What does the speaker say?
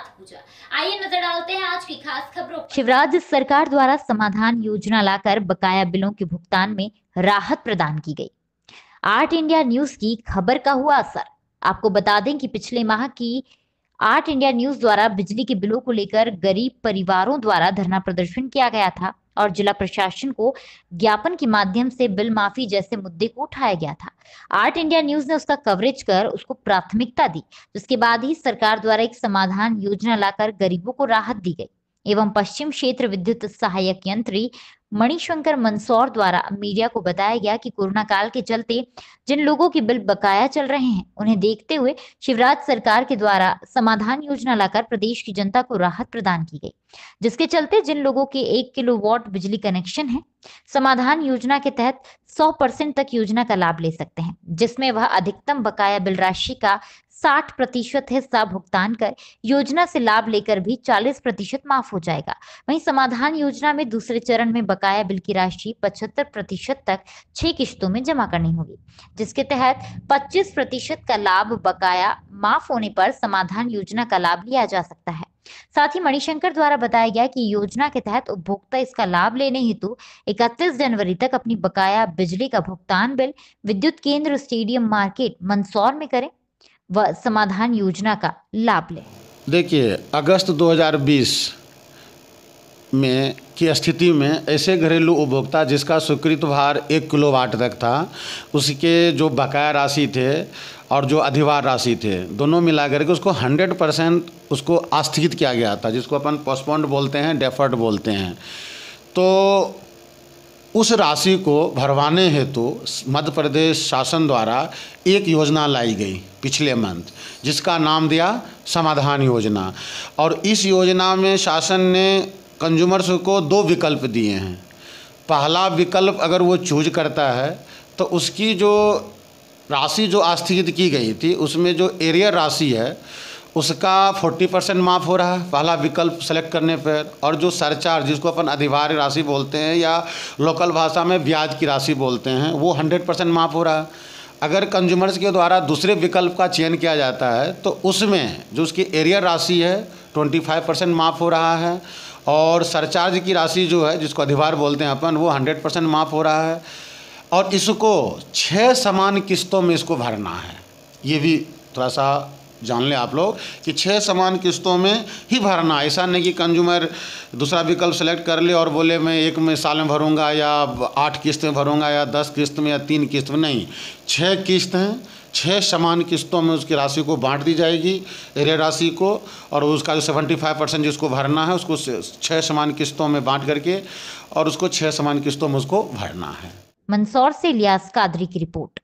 साथ पूजा आइए नजर डालते हैं आज की खास खबरों शिवराज सरकार द्वारा समाधान योजना लाकर बकाया बिलों के भुगतान में राहत प्रदान की गई आर्ट इंडिया न्यूज की खबर का हुआ असर आपको बता दें कि पिछले माह की आर्ट इंडिया न्यूज द्वारा बिजली के बिलों को लेकर गरीब परिवारों द्वारा धरना प्रदर्शन किया गया था और जिला प्रशासन को ज्ञापन के माध्यम से बिल माफी जैसे मुद्दे को उठाया गया था आर्ट इंडिया न्यूज ने उसका कवरेज कर उसको प्राथमिकता दी जिसके बाद ही सरकार द्वारा एक समाधान योजना लाकर गरीबों को राहत दी गई एवं पश्चिम क्षेत्र विद्युत सहायक यंत्री मणिशंकर मंसौर द्वारा मीडिया को बताया गया कि कोरोना काल के चलते जिन लोगों के बिल बकाया चल रहे हैं उन्हें देखते हुए शिवराज सरकार के द्वारा समाधान योजना लाकर प्रदेश की जनता को राहत प्रदान की गई जिसके चलते जिन लोगों के एक किलो वॉट बिजली कनेक्शन है समाधान योजना के तहत 100 परसेंट तक योजना का लाभ ले सकते हैं जिसमें वह अधिकतम बकाया बिल राशि का साठ प्रतिशत हिस्सा भुगतान कर योजना से लाभ लेकर भी चालीस प्रतिशत माफ हो जाएगा वहीं समाधान योजना में दूसरे चरण में बकाया बिल की राशि पचहत्तर प्रतिशत तक छह किश्तों में जमा करनी होगी जिसके तहत पच्चीस प्रतिशत का लाभ बकाया माफ होने पर समाधान योजना का लाभ लिया जा सकता है साथ ही मणिशंकर द्वारा बताया गया कि योजना के तहत उपभोक्ता इसका लाभ लेने हेतु 31 जनवरी तक अपनी बकाया बिजली का भुगतान बिल विद्युत केंद्र स्टेडियम मार्केट मंदसौर में करें व समाधान योजना का लाभ लें देखिए अगस्त 2020 में की स्थिति में ऐसे घरेलू उपभोक्ता जिसका स्वीकृत भार एक किलो वाट तक था उसके जो बकाया राशि थे और जो अधिवार राशि थे दोनों मिला करके उसको 100 परसेंट उसको आस्थित किया गया था जिसको अपन पोस्टपोन्ड बोलते हैं डेफर्ड बोलते हैं तो उस राशि को भरवाने हेतु मध्य प्रदेश शासन द्वारा एक योजना लाई गई पिछले मंथ जिसका नाम दिया समाधान योजना और इस योजना में शासन ने कंज्यूमर्स को दो विकल्प दिए हैं पहला विकल्प अगर वो चूज करता है तो उसकी जो राशि जो आस्थगित की गई थी उसमें जो एरियर राशि है उसका 40 परसेंट माफ़ हो रहा है पहला विकल्प सेलेक्ट करने पर और जो सरचार्ज जिसको अपन अधिभार राशि बोलते हैं या लोकल भाषा में ब्याज की राशि बोलते हैं वो 100 परसेंट माफ़ हो रहा है अगर कंज्यूमर्स के द्वारा दूसरे विकल्प का चयन किया जाता है तो उसमें जो उसकी एरियर राशि है 25 परसेंट माफ़ हो रहा है और सरचार्ज की राशि जो है जिसको अधिभार बोलते हैं अपन वो हंड्रेड परसेंट माफ़ हो रहा है और इसको छः समान किस्तों में इसको भरना है ये भी थोड़ा सा जान लें आप लोग कि छः समान किस्तों में ही भरना ऐसा नहीं कि कंज्यूमर दूसरा विकल्प सेलेक्ट कर ले और बोले मैं एक में साल में भरूंगा या आठ किस्त में भरूंगा या दस किस्त में या तीन किस्त में नहीं छः किस्त हैं छः समान किस्तों में उसकी राशि को बांट दी जाएगी रे राशि को और उसका जो सेवेंटी फाइव परसेंट जिसको भरना है उसको छः समान किस्तों में बांट करके और उसको छः समान किस्तों में उसको भरना है मंदसौर से लियास कादरी की रिपोर्ट